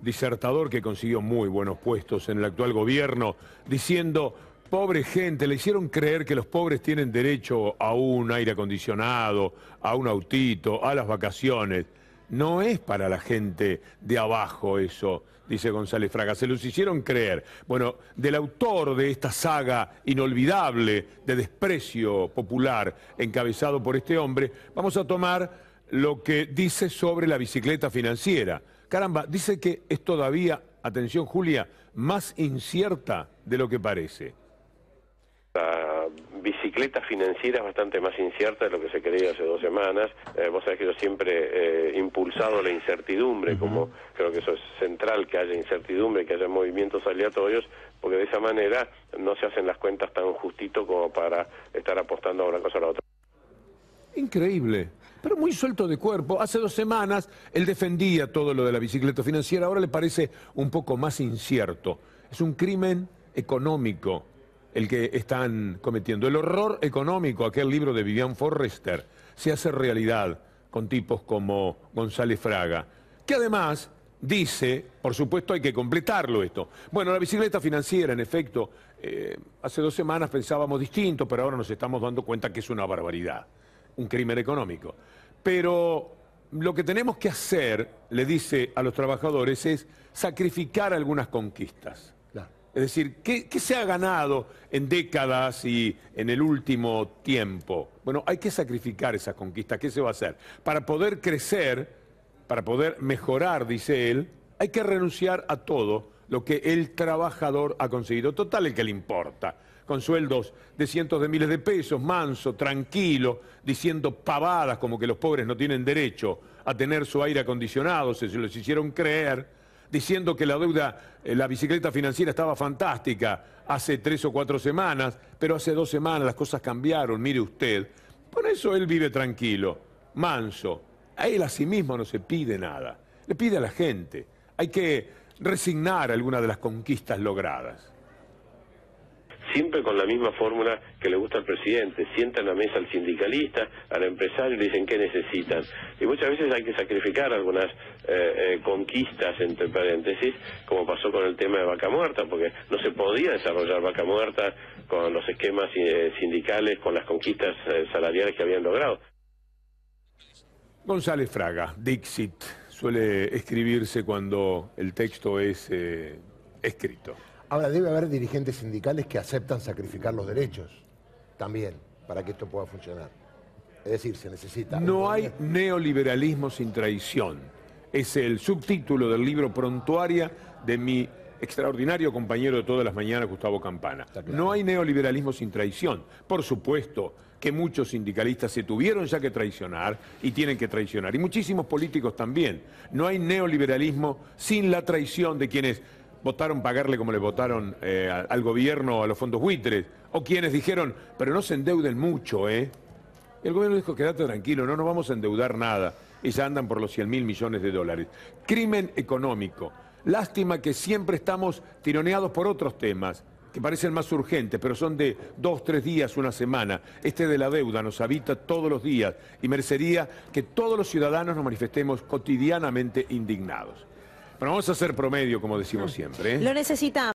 disertador que consiguió muy buenos puestos en el actual gobierno, diciendo, pobre gente, le hicieron creer que los pobres tienen derecho a un aire acondicionado, a un autito, a las vacaciones. No es para la gente de abajo eso, dice González Fraga, se los hicieron creer. Bueno, del autor de esta saga inolvidable de desprecio popular encabezado por este hombre, vamos a tomar lo que dice sobre la bicicleta financiera. Caramba, dice que es todavía, atención Julia, más incierta de lo que parece. La bicicleta financiera es bastante más incierta de lo que se creía hace dos semanas. Eh, vos sabés que yo siempre he eh, impulsado la incertidumbre, como creo que eso es central, que haya incertidumbre, que haya movimientos aleatorios, porque de esa manera no se hacen las cuentas tan justito como para estar apostando a una cosa o a la otra. Increíble pero muy suelto de cuerpo. Hace dos semanas él defendía todo lo de la bicicleta financiera, ahora le parece un poco más incierto. Es un crimen económico el que están cometiendo. El horror económico, aquel libro de Vivian Forrester, se hace realidad con tipos como González Fraga, que además dice, por supuesto hay que completarlo esto. Bueno, la bicicleta financiera, en efecto, eh, hace dos semanas pensábamos distinto, pero ahora nos estamos dando cuenta que es una barbaridad un crimen económico. Pero lo que tenemos que hacer, le dice a los trabajadores, es sacrificar algunas conquistas. Es decir, ¿qué, se ha ganado en décadas y en el último tiempo? Bueno, hay que sacrificar esas conquistas. ¿Qué se va a hacer? Para poder crecer, para poder mejorar, dice él, hay que renunciar a todo lo que el trabajador ha conseguido. Total, el que le importa. Con sueldos de cientos de miles de pesos, manso, tranquilo, diciendo pavadas como que los pobres no tienen derecho a tener su aire acondicionado, se los hicieron creer, diciendo que la deuda, eh, la bicicleta financiera estaba fantástica hace tres o cuatro semanas, pero hace dos semanas las cosas cambiaron, mire usted. Por eso él vive tranquilo, manso. A él a sí mismo no se pide nada, le pide a la gente. Hay que resignar alguna de las conquistas logradas. Siempre con la misma fórmula que le gusta al presidente. Sientan a la mesa al sindicalista, al empresario y le dicen qué necesitan. Y muchas veces hay que sacrificar algunas eh, eh, conquistas, entre paréntesis, como pasó con el tema de vaca muerta, porque no se podía desarrollar vaca muerta con los esquemas eh, sindicales, con las conquistas salariales que habían logrado. González Fraga, Dixit suele escribirse cuando el texto es eh, escrito. Ahora, debe haber dirigentes sindicales que aceptan sacrificar los derechos también para que esto pueda funcionar. Es decir, se necesita... No hay neoliberalismo sin traición. Es el subtítulo del libro Prontuaria de mi extraordinario compañero de todas las mañanas, Gustavo Campana. No hay neoliberalismo sin traición. Por supuesto que muchos sindicalistas se tuvieron ya que traicionar y tienen que traicionar. Y muchísimos políticos también. No hay neoliberalismo sin la traición de quienes votaron pagarle como le votaron eh, al gobierno, a los fondos buitres, o quienes dijeron, pero no se endeuden mucho, ¿eh? El gobierno dijo, quédate tranquilo, no nos vamos a endeudar nada. Y ya andan por los 100 mil millones de dólares. Crimen económico. Lástima que siempre estamos tironeados por otros temas que parecen más urgentes, pero son de dos, tres días, una semana. Este de la deuda nos habita todos los días y merecería que todos los ciudadanos nos manifestemos cotidianamente indignados. Pero vamos a hacer promedio, como decimos siempre. ¿eh? Lo necesitamos.